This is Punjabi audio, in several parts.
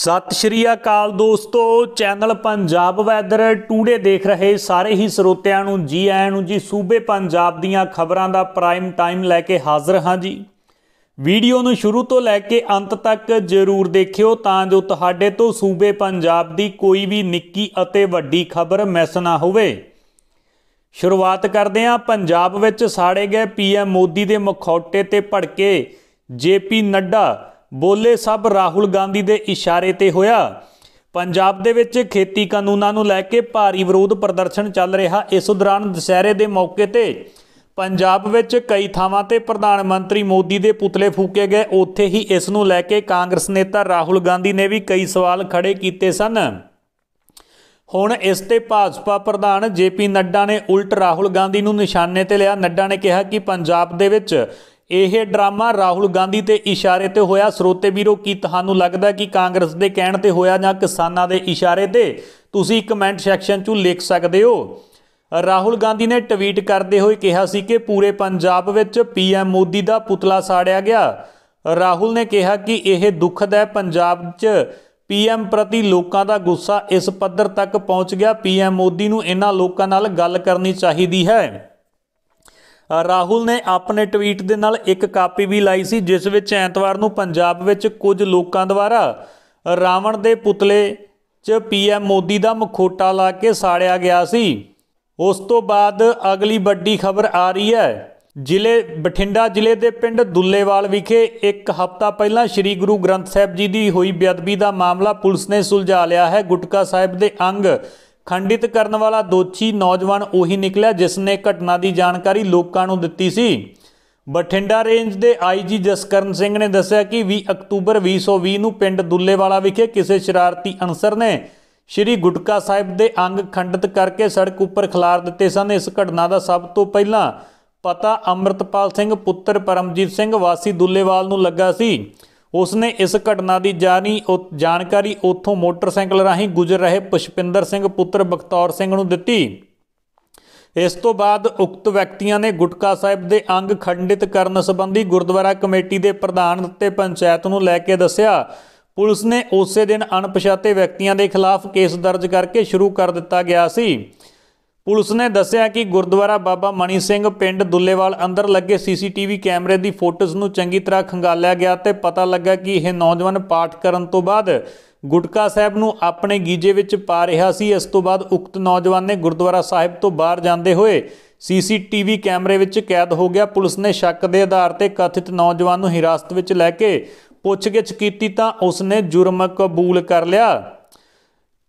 ਸਤਿ ਸ਼੍ਰੀ ਅਕਾਲ ਦੋਸਤੋ ਚੈਨਲ ਪੰਜਾਬ ਵੈਦਰ ਟੂਡੇ ਦੇਖ ਰਹੇ ਸਾਰੇ ਹੀ ਸਰੋਤਿਆਂ ਨੂੰ ਜੀ ਆਇਆਂ ਨੂੰ ਜੀ ਸੂਬੇ ਪੰਜਾਬ ਦੀਆਂ ਖਬਰਾਂ ਦਾ ਪ੍ਰਾਈਮ ਟਾਈਮ ਲੈ ਕੇ ਹਾਜ਼ਰ ਹਾਂ ਜੀ ਵੀਡੀਓ ਨੂੰ ਸ਼ੁਰੂ ਤੋਂ ਲੈ ਕੇ ਅੰਤ ਤੱਕ ਜ਼ਰੂਰ ਦੇਖਿਓ ਤਾਂ ਜੋ ਤੁਹਾਡੇ ਤੋਂ ਸੂਬੇ ਪੰਜਾਬ ਦੀ ਕੋਈ ਵੀ ਨਿੱਕੀ ਅਤੇ ਵੱਡੀ ਖਬਰ ਮਿਸ ਨਾ ਹੋਵੇ ਸ਼ੁਰੂਆਤ ਕਰਦੇ ਹਾਂ ਪੰਜਾਬ ਵਿੱਚ ਸਾੜੇ ਗਏ ਪੀਐਮ ਮੋਦੀ ਦੇ ਮਖੌਟੇ ਤੇ ਭੜਕੇ ਜੇਪੀ ਨੱਡਾ ਬੋਲੇ ਸਭ ਰਾਹੁਲ ਗਾਂਧੀ ਦੇ ਇਸ਼ਾਰੇ ਤੇ ਹੋਇਆ ਪੰਜਾਬ ਦੇ ਵਿੱਚ ਖੇਤੀ ਕਾਨੂੰਨਾਂ ਨੂੰ ਲੈ ਕੇ ਭਾਰੀ ਵਿਰੋਧ ਪ੍ਰਦਰਸ਼ਨ ਚੱਲ ਰਿਹਾ ਇਸ ਦੌਰਾਨ ਦਸ਼ਹਿਰੇ ਦੇ ਮੌਕੇ ਤੇ ਪੰਜਾਬ ਵਿੱਚ ਕਈ ਥਾਵਾਂ ਤੇ ਪ੍ਰਧਾਨ ਮੰਤਰੀ ਮੋਦੀ ਦੇ ਪੁਤਲੇ ਫੂਕੇ ਗਏ ਉੱਥੇ ਹੀ ਇਸ ਨੂੰ ਲੈ ਕੇ ਕਾਂਗਰਸ ਨੇਤਾ ਰਾਹੁਲ ਗਾਂਧੀ ਨੇ ਵੀ ਕਈ ਸਵਾਲ ਖੜੇ ਕੀਤੇ ਸਨ ਹੁਣ ਇਸ ਤੇ ਭਾਜਪਾ ਪ੍ਰਧਾਨ ਜੇਪੀ ਨੱਡਾ ਨੇ ਉਲਟ ਰਾਹੁਲ ਗਾਂਧੀ ਨੂੰ ਨਿਸ਼ਾਨੇ ਤੇ ਲਿਆ ਨੱਡਾ ਨੇ ਕਿਹਾ ਕਿ ਪੰਜਾਬ ਦੇ ਵਿੱਚ ਇਹ ਡਰਾਮਾ ਰਾਹੁਲ ਗਾਂਧੀ ਤੇ ਇਸ਼ਾਰੇ ਤੇ ਹੋਇਆ ਸਰੋਤੇ ਵੀਰੋ ਕੀ ਤੁਹਾਨੂੰ ਲੱਗਦਾ ਕਿ ਕਾਂਗਰਸ ਦੇ ਕਹਿਣ ਤੇ ਹੋਇਆ ਜਾਂ ਕਿਸਾਨਾਂ ਦੇ ਇਸ਼ਾਰੇ ਤੇ ਤੁਸੀਂ ਕਮੈਂਟ ਸੈਕਸ਼ਨ 'ਚ ਲਿਖ ਸਕਦੇ ਹੋ ਰਾਹੁਲ ਗਾਂਧੀ ਨੇ ਟਵੀਟ ਕਰਦੇ ਹੋਏ ਕਿਹਾ ਸੀ ਕਿ ਪੂਰੇ ਪੰਜਾਬ ਵਿੱਚ ਪੀਐਮ ਮੋਦੀ ਦਾ ਪੁਤਲਾ ਸਾੜਿਆ ਗਿਆ ਰਾਹੁਲ ਨੇ ਕਿਹਾ ਕਿ ਇਹ ਦੁਖਦ ਹੈ ਪੰਜਾਬ 'ਚ ਪੀਐਮ ਪ੍ਰਤੀ ਲੋਕਾਂ ਦਾ ਗੁੱਸਾ ਇਸ ਪੱਧਰ ਤੱਕ ਪਹੁੰਚ ਗਿਆ ਪੀਐਮ ਮੋਦੀ ਨੂੰ ਇਹਨਾਂ ਲੋਕਾਂ ਨਾਲ ਗੱਲ ਕਰਨੀ ਚਾਹੀਦੀ ਹੈ ਰਾਹੁਲ ਨੇ ਆਪਣੇ ਟਵੀਟ ਦੇ ਨਾਲ ਇੱਕ ਕਾਪੀ ਵੀ ਲਾਈ ਸੀ ਜਿਸ ਵਿੱਚ ਐਤਵਾਰ ਨੂੰ ਪੰਜਾਬ ਵਿੱਚ ਕੁਝ ਲੋਕਾਂ ਦੁਆਰਾ ਰਾਵਣ ਦੇ ਪੁਤਲੇ 'ਚ ਪੀਐਮ ਮੋਦੀ ਦਾ ਮਖੋਟਾ ਲਾ ਕੇ ਸਾੜਿਆ ਗਿਆ ਸੀ ਉਸ ਤੋਂ ਬਾਅਦ ਅਗਲੀ ਵੱਡੀ ਖਬਰ ਆ ਰਹੀ ਹੈ ਜ਼ਿਲ੍ਹੇ ਬਠਿੰਡਾ ਜ਼ਿਲ੍ਹੇ ਦੇ ਪਿੰਡ ਦੁੱਲੇਵਾਲ ਵਿਖੇ ਇੱਕ ਹਫ਼ਤਾ ਪਹਿਲਾਂ ਸ੍ਰੀ ਗੁਰੂ ਗ੍ਰੰਥ ਸਾਹਿਬ ਜੀ ਦੀ ਹੋਈ ਬੇਅਦਬੀ ਦਾ ਮਾਮਲਾ ਪੁਲਿਸ ਨੇ ਸੁਲਝਾ ਲਿਆ ਹੈ ਗੁਟਕਾ ਸਾਹਿਬ ਦੇ ਅੰਗ ਖੰਡਿਤ ਕਰਨ ਵਾਲਾ ਦੋਸ਼ੀ ਨੌਜਵਾਨ ਉਹੀ ਨਿਕਲਿਆ ਜਿਸ ਨੇ ਘਟਨਾ ਦੀ ਜਾਣਕਾਰੀ ਲੋਕਾਂ ਨੂੰ ਦਿੱਤੀ ਸੀ ਬਠਿੰਡਾ ਰੇਂਜ ਦੇ ਆਈਜੀ ਜਸਕਰਨ ਸਿੰਘ ਨੇ ਦੱਸਿਆ ਕਿ 20 ਅਕਤੂਬਰ 2020 ਨੂੰ ਪਿੰਡ ਦੁੱਲੇਵਾਲਾ ਵਿਖੇ ਕਿਸੇ ਸ਼ਰਾਰਤੀ ਅਨਸਰ ਨੇ ਸ਼੍ਰੀ ਗੁਟਕਾ ਸਾਹਿਬ ਦੇ ਅੰਗ ਖੰਡਿਤ ਕਰਕੇ ਸੜਕ ਉੱਪਰ ਖਿਲਾਰ ਦਿੱਤੇ ਸਨ ਇਸ ਘਟਨਾ ਦਾ ਸਭ ਤੋਂ ਪਹਿਲਾਂ ਪਤਾ ਅਮਰਤਪਾਲ ਸਿੰਘ ਪੁੱਤਰ ਪਰਮਜੀਤ ਸਿੰਘ ਵਾਸੀ ਦੁੱਲੇਵਾਲ ਨੂੰ ਲੱਗਾ ਸੀ ਉਸਨੇ ਇਸ ਘਟਨਾ ਦੀ ਜਾਣੀ ਜਾਣਕਾਰੀ ਉਥੋਂ ਮੋਟਰਸਾਈਕਲ ਰਾਹੀਂ ਗੁਜ਼ਰ ਰਹੇ ਪੁਸ਼ਪਿੰਦਰ ਸਿੰਘ ਪੁੱਤਰ ਬਖਤੌਰ ਸਿੰਘ ਨੂੰ ਦਿੱਤੀ ਇਸ ਤੋਂ ਬਾਅਦ ਉਕਤ ਵਿਅਕਤੀਆਂ ਨੇ ਗੁਟਕਾ ਸਾਹਿਬ ਦੇ ਅੰਗ ਖੰਡਿਤ ਕਰਨ ਸੰਬੰਧੀ ਗੁਰਦੁਆਰਾ ਕਮੇਟੀ ਦੇ ਪ੍ਰਧਾਨ ਤੇ ਪੰਚਾਇਤ ਨੂੰ ਲੈ ਕੇ ਦੱਸਿਆ ਪੁਲਿਸ ਨੇ ਉਸੇ ਦਿਨ ਅਣਪਛਾਤੇ ਵਿਅਕਤੀਆਂ ਦੇ ਖਿਲਾਫ ਕੇਸ ਦਰਜ ਕਰਕੇ ਸ਼ੁਰੂ ਕਰ ਦਿੱਤਾ ਗਿਆ ਸੀ ਪੁਲਿਸ ਨੇ ਦੱਸਿਆ ਕਿ ਗੁਰਦੁਆਰਾ ਬਾਬਾ ਮਣੀ ਸਿੰਘ ਪਿੰਡ ਦੁੱਲੇਵਾਲ ਅੰਦਰ ਲੱਗੇ ਸੀਸੀਟੀਵੀ ਕੈਮਰੇ ਦੀ ਫੋਟੋਜ਼ ਨੂੰ ਚੰਗੀ ਤਰ੍ਹਾਂ ਖੰਗਾਲਿਆ ਗਿਆ ਤੇ ਪਤਾ ਲੱਗਾ ਕਿ ਇਹ ਨੌਜਵਾਨ ਪਾਠ ਕਰਨ ਤੋਂ ਬਾਅਦ ਗੁਟਕਾ ਸਾਹਿਬ ਨੂੰ ਆਪਣੇ ਗੀਜੇ ਵਿੱਚ ਪਾ ਰਿਹਾ ਸੀ ਇਸ ਤੋਂ ਬਾਅਦ ਉਕਤ ਨੌਜਵਾਨ ਨੇ ਗੁਰਦੁਆਰਾ ਸਾਹਿਬ ਤੋਂ ਬਾਹਰ ਜਾਂਦੇ ਹੋਏ ਸੀਸੀਟੀਵੀ ਕੈਮਰੇ ਵਿੱਚ ਕੈਦ ਹੋ ਗਿਆ ਪੁਲਿਸ ਨੇ ਸ਼ੱਕ ਦੇ ਆਧਾਰ ਤੇ ਕਥਿਤ ਨੌਜਵਾਨ ਨੂੰ ਹਿਰਾਸਤ ਵਿੱਚ ਲੈ ਕੇ ਪੁੱਛਗਿੱਛ ਕੀਤੀ ਤਾਂ ਉਸ ਨੇ ਜੁਰਮ ਕਬੂਲ ਕਰ ਲਿਆ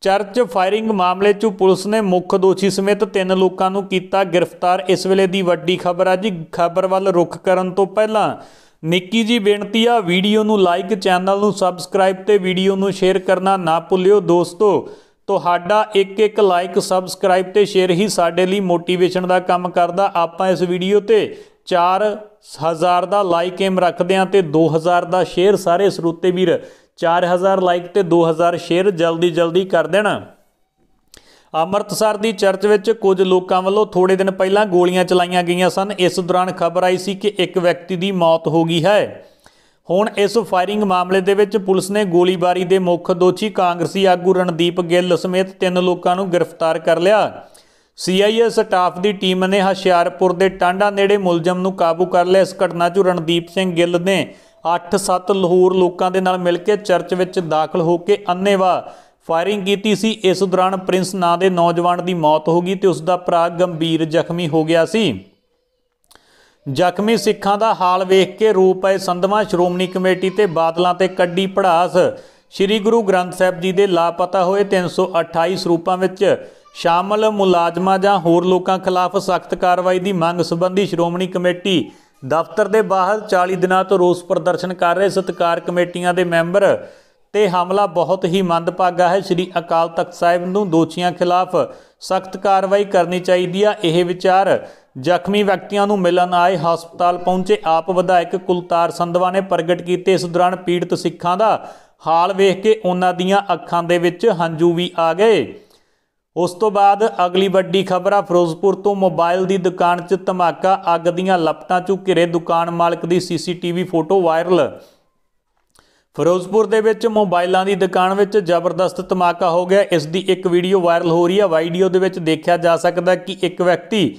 ਚਰਚ ਫਾਇਰਿੰਗ ਮਾਮਲੇ 'ਚ ਪੁਲਿਸ ਨੇ ਮੁੱਖ ਦੋਸ਼ੀ ਸਮੇਤ ਤਿੰਨ ਲੋਕਾਂ ਨੂੰ ਕੀਤਾ ਗ੍ਰਿਫਤਾਰ ਇਸ ਵੇਲੇ ਦੀ ਵੱਡੀ ਖਬਰ ਆ ਜੀ ਖਬਰ ਵੱਲ ਰੁਖ ਕਰਨ ਤੋਂ ਪਹਿਲਾਂ ਨਿੱਕੀ ਜੀ ਬੇਨਤੀ ਆ ਵੀਡੀਓ ਨੂੰ ਲਾਈਕ ਚੈਨਲ ਨੂੰ ਸਬਸਕ੍ਰਾਈਬ ਤੇ ਵੀਡੀਓ ਨੂੰ ਸ਼ੇਅਰ ਕਰਨਾ ਨਾ ਭੁੱਲਿਓ ਦੋਸਤੋ ਤੁਹਾਡਾ ਇੱਕ ਇੱਕ ਲਾਈਕ ਸਬਸਕ੍ਰਾਈਬ ਤੇ ਸ਼ੇਅਰ ਹੀ ਸਾਡੇ ਲਈ ਮੋਟੀਵੇਸ਼ਨ ਦਾ ਕੰਮ ਕਰਦਾ ਆਪਾਂ ਇਸ ਵੀਡੀਓ ਤੇ 4000 ਦਾ ਲਾਈਕ ਏਮ ਰੱਖਦੇ ਆ ਤੇ 2000 ਦਾ ਸ਼ੇਅਰ ਸਾਰੇ ਸਰੋਤੇ ਵੀਰ 4000 ਲਾਈਕ ਤੇ 2000 ਸ਼ੇਅਰ ਜਲਦੀ ਜਲਦੀ ਕਰ ਦੇਣਾ ਅੰਮ੍ਰਿਤਸਰ ਦੀ ਚਰਚ ਵਿੱਚ ਕੁਝ ਲੋਕਾਂ ਵੱਲੋਂ ਥੋੜੇ ਦਿਨ ਪਹਿਲਾਂ ਗੋਲੀਆਂ ਚਲਾਈਆਂ ਗਈਆਂ ਸਨ ਇਸ ਦੌਰਾਨ ਖਬਰ ਆਈ ਸੀ ਕਿ ਇੱਕ ਵਿਅਕਤੀ ਦੀ ਮੌਤ ਹੋ ਗਈ ਹੈ ਹੁਣ ਇਸ ਫਾਇਰਿੰਗ ਮਾਮਲੇ ਦੇ ਵਿੱਚ ਪੁਲਿਸ ਨੇ ਗੋਲੀਬਾਰੀ ਦੇ ਮੁੱਖ ਦੋਸ਼ੀ ਕਾਂਗਰਸੀ ਆਗੂ ਰਣਦੀਪ ਗਿੱਲ ਸਮੇਤ ਤਿੰਨ ਲੋਕਾਂ ਨੂੰ ਗ੍ਰਿਫਤਾਰ ਕਰ ਲਿਆ ਸੀਆਈਏ ਸਟਾਫ ਦੀ ਟੀਮ ਨੇ ਹਸ਼ਿਆਰਪੁਰ ਦੇ ਟਾਂਡਾ ਨੇੜੇ ਮੁਲਜ਼ਮ ਨੂੰ ਕਾਬੂ ਕਰ ਲਿਆ ਇਸ ਘਟਨਾ 'ਚ ਰਣਦੀਪ ਸਿੰਘ ਗਿੱਲ ਨੇ 8-7 ਲਾਹੌਰ ਲੋਕਾਂ ਦੇ ਨਾਲ ਮਿਲ ਕੇ ਚਰਚ ਵਿੱਚ ਦਾਖਲ ਹੋ ਕੇ ਅੰਨੇਵਾ ਫਾਇਰਿੰਗ ਕੀਤੀ ਸੀ ਇਸ ਦੌਰਾਨ ਪ੍ਰਿੰਸ ਨਾਂ ਦੇ ਨੌਜਵਾਨ ਦੀ ਮੌਤ ਹੋ ਗਈ ਤੇ ਉਸ ਦਾ ਭਰਾ ਗੰਭੀਰ ਜ਼ਖਮੀ ਹੋ ਗਿਆ ਸੀ ਜ਼ਖਮੀ ਸਿੱਖਾਂ ਦਾ ਹਾਲ ਵੇਖ ਕੇ ਰੋ ਪਏ ਸੰਧਵਾ ਸ਼੍ਰੋਮਣੀ ਕਮੇਟੀ ਤੇ ਬਾਦਲਾਂ ਤੇ ਕੱਢੀ ਪੜਾਸ ਸ੍ਰੀ ਗੁਰੂ ਗ੍ਰੰਥ ਸਾਹਿਬ ਜੀ ਦੇ ਲਾਪਤਾ ਹੋਏ 328 ਸਰੂਪਾਂ ਵਿੱਚ ਸ਼ਾਮਲ ਮੁਲਾਜ਼ਮਾਂ ਜਾਂ ਹੋਰ ਲੋਕਾਂ ਖਿਲਾਫ ਸਖਤ ਕਾਰਵਾਈ ਦੀ ਮੰਗ ਸੰਬੰਧੀ ਸ਼੍ਰੋਮਣੀ ਕਮੇਟੀ ਦਫ਼ਤਰ ਦੇ ਬਾਹਰ 40 ਦਿਨਾਂ ਤੋਂ ਰੋਸ ਪ੍ਰਦਰਸ਼ਨ ਕਰ ਰਹੇ ਸਤਕਾਰ ਕਮੇਟੀਆਂ ਦੇ ਮੈਂਬਰ ਤੇ ਹਮਲਾ ਬਹੁਤ ਹੀ ਮੰਦਭਾਗਾ ਹੈ ਸ੍ਰੀ ਅਕਾਲ ਤਖਤ ਸਾਹਿਬ ਨੂੰ ਦੋਸ਼ੀਆਂ ਖਿਲਾਫ ਸਖਤ ਕਾਰਵਾਈ ਕਰਨੀ ਚਾਹੀਦੀ ਆ ਇਹ ਵਿਚਾਰ ਜ਼ਖਮੀ ਵਿਅਕਤੀਆਂ ਨੂੰ ਮਿਲਣ ਆਏ ਹਸਪਤਾਲ ਪਹੁੰਚੇ ਆਪ ਵਿਧਾਇਕ ਕੁਲਤਾਰ ਸੰਧਵਾ ਨੇ ਪ੍ਰਗਟ ਕੀਤੇ ਇਸ ਦੌਰਾਨ ਪੀੜਤ ਸਿੱਖਾਂ ਦਾ ਹਾਲ ਵੇਖ ਕੇ ਉਹਨਾਂ ਦੀਆਂ ਅੱਖਾਂ ਦੇ ਵਿੱਚ ਹੰਝੂ ਵੀ ਆ ਗਏ ਉਸ ਤੋਂ ਬਾਅਦ ਅਗਲੀ ਵੱਡੀ ਖਬਰ ਆ ਫਿਰੋਜ਼ਪੁਰ ਤੋਂ ਮੋਬਾਈਲ ਦੀ ਦੁਕਾਨ 'ਚ ਧਮਾਕਾ ਅੱਗ ਦੀਆਂ ਲਪਟਾਂ 'ਚ ਘਿਰੇ ਦੁਕਾਨ ਮਾਲਕ ਦੀ ਸੀਸੀਟੀਵੀ ਫੋਟੋ ਵਾਇਰਲ ਫਿਰੋਜ਼ਪੁਰ ਦੇ ਵਿੱਚ ਮੋਬਾਈਲਾਂ ਦੀ ਦੁਕਾਨ ਵਿੱਚ ਜ਼ਬਰਦਸਤ ਧਮਾਕਾ ਹੋ ਗਿਆ ਇਸ ਦੀ ਇੱਕ ਵੀਡੀਓ ਵਾਇਰਲ ਹੋ ਰਹੀ ਹੈ ਵੀਡੀਓ ਦੇ ਵਿੱਚ ਦੇਖਿਆ ਜਾ ਸਕਦਾ ਕਿ ਇੱਕ ਵਿਅਕਤੀ